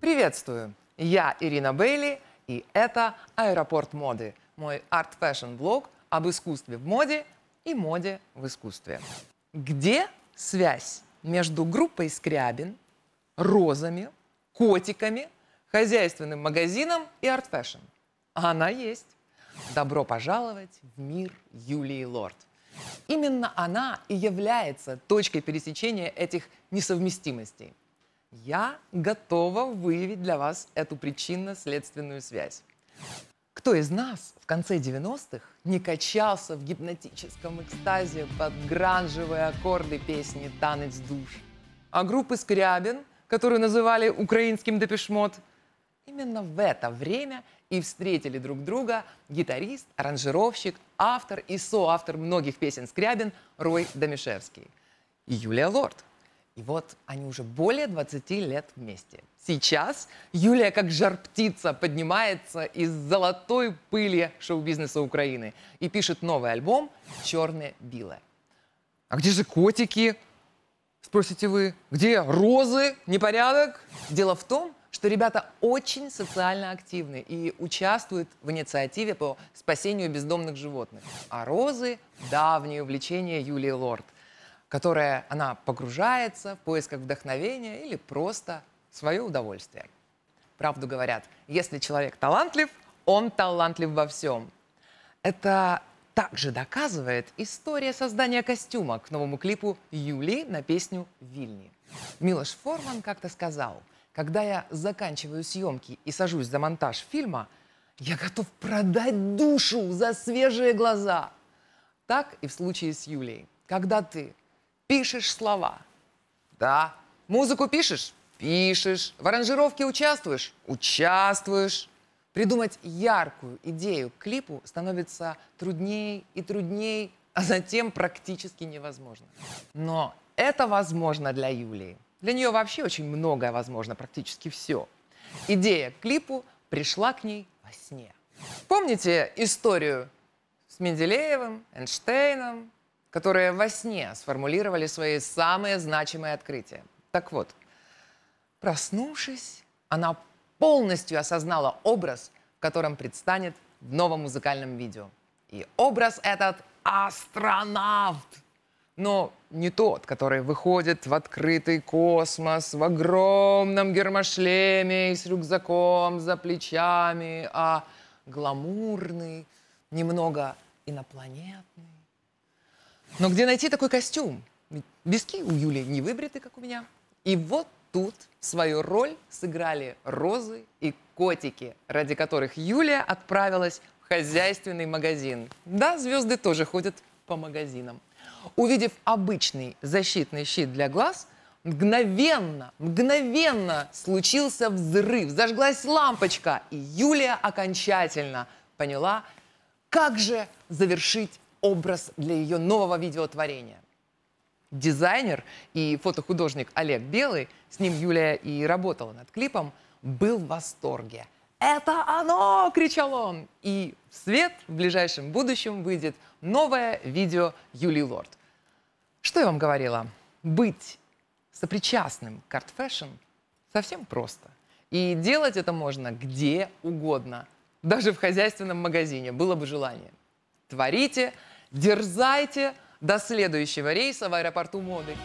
Приветствую! Я Ирина Бейли, и это «Аэропорт моды» – мой арт-фэшн-блог об искусстве в моде и моде в искусстве. Где связь между группой «Скрябин», розами, котиками, хозяйственным магазином и арт-фэшн? Она есть. Добро пожаловать в мир Юлии Лорд. Именно она и является точкой пересечения этих несовместимостей – я готова выявить для вас эту причинно-следственную связь. Кто из нас в конце 90-х не качался в гипнотическом экстазе под гранжевые аккорды песни «Танец душ»? А группы «Скрябин», которую называли украинским «Депешмот», именно в это время и встретили друг друга гитарист, аранжировщик, автор и соавтор многих песен «Скрябин» Рой Домишевский и Юлия Лорд – и вот они уже более 20 лет вместе. Сейчас Юлия как жар-птица поднимается из золотой пыли шоу-бизнеса Украины и пишет новый альбом «Черное-белое». А где же котики? Спросите вы. Где розы? Непорядок? Дело в том, что ребята очень социально активны и участвуют в инициативе по спасению бездомных животных. А розы – давнее увлечение Юлии Лорд – которое она погружается в поисках вдохновения или просто свое удовольствие. Правду говорят, если человек талантлив, он талантлив во всем. Это также доказывает история создания костюма к новому клипу Юли на песню «Вильни». Милош Форман как-то сказал, «Когда я заканчиваю съемки и сажусь за монтаж фильма, я готов продать душу за свежие глаза». Так и в случае с Юлей. Когда ты пишешь слова? Да. Музыку пишешь? Пишешь. В аранжировке участвуешь? Участвуешь. Придумать яркую идею к клипу становится труднее и труднее, а затем практически невозможно. Но это возможно для Юлии. Для нее вообще очень многое возможно, практически все. Идея к клипу пришла к ней во сне. Помните историю с Менделеевым, Эйнштейном, которые во сне сформулировали свои самые значимые открытия. Так вот, проснувшись, она полностью осознала образ, в котором предстанет в новом музыкальном видео. И образ этот астронавт. Но не тот, который выходит в открытый космос в огромном гермошлеме и с рюкзаком за плечами, а гламурный, немного инопланетный но где найти такой костюм? Виски у Юли не выбриты, как у меня. И вот тут свою роль сыграли розы и котики, ради которых Юлия отправилась в хозяйственный магазин. Да, звезды тоже ходят по магазинам. Увидев обычный защитный щит для глаз, мгновенно, мгновенно случился взрыв, зажглась лампочка, и Юлия окончательно поняла, как же завершить образ для ее нового видеотворения. Дизайнер и фотохудожник Олег Белый, с ним Юлия и работала над клипом, был в восторге. «Это оно!» – кричал он. И в свет в ближайшем будущем выйдет новое видео Юлии Лорд. Что я вам говорила? Быть сопричастным к арт-фэшн совсем просто. И делать это можно где угодно. Даже в хозяйственном магазине было бы желание. Творите, Дерзайте до следующего рейса в аэропорту моды.